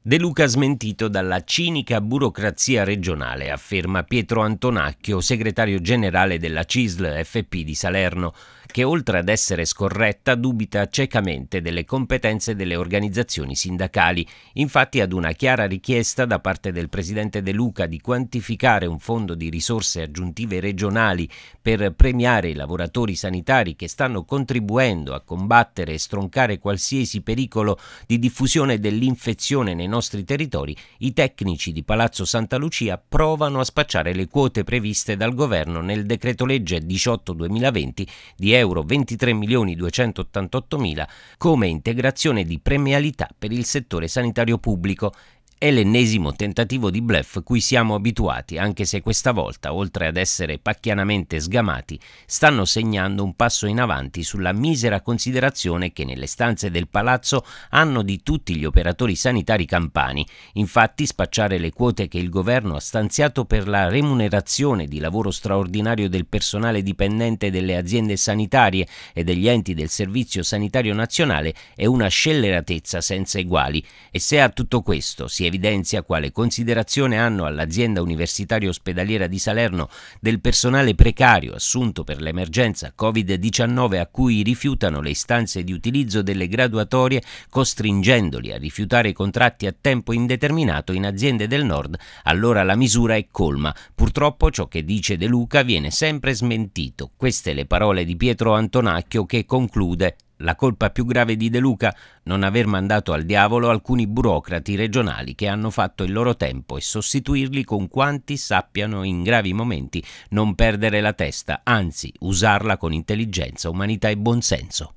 De Luca smentito dalla cinica burocrazia regionale, afferma Pietro Antonacchio, segretario generale della CISL FP di Salerno, che oltre ad essere scorretta dubita ciecamente delle competenze delle organizzazioni sindacali. Infatti ad una chiara richiesta da parte del presidente De Luca di quantificare un fondo di risorse aggiuntive regionali per premiare i lavoratori sanitari che stanno contribuendo a combattere e stroncare qualsiasi pericolo di diffusione dell'infezione nei nostri territori, i tecnici di Palazzo Santa Lucia provano a spacciare le quote previste dal governo nel decreto-legge 18-2020 di euro 23 milioni 288 mila come integrazione di premialità per il settore sanitario pubblico è l'ennesimo tentativo di bluff cui siamo abituati, anche se questa volta, oltre ad essere pacchianamente sgamati, stanno segnando un passo in avanti sulla misera considerazione che nelle stanze del palazzo hanno di tutti gli operatori sanitari campani. Infatti, spacciare le quote che il governo ha stanziato per la remunerazione di lavoro straordinario del personale dipendente delle aziende sanitarie e degli enti del Servizio Sanitario Nazionale è una scelleratezza senza eguali. E se a tutto questo si è evidenzia quale considerazione hanno all'azienda universitaria ospedaliera di Salerno del personale precario assunto per l'emergenza Covid-19 a cui rifiutano le istanze di utilizzo delle graduatorie costringendoli a rifiutare i contratti a tempo indeterminato in aziende del nord, allora la misura è colma. Purtroppo ciò che dice De Luca viene sempre smentito. Queste le parole di Pietro Antonacchio che conclude la colpa più grave di De Luca non aver mandato al diavolo alcuni burocrati regionali che hanno fatto il loro tempo e sostituirli con quanti sappiano in gravi momenti non perdere la testa, anzi usarla con intelligenza, umanità e buonsenso.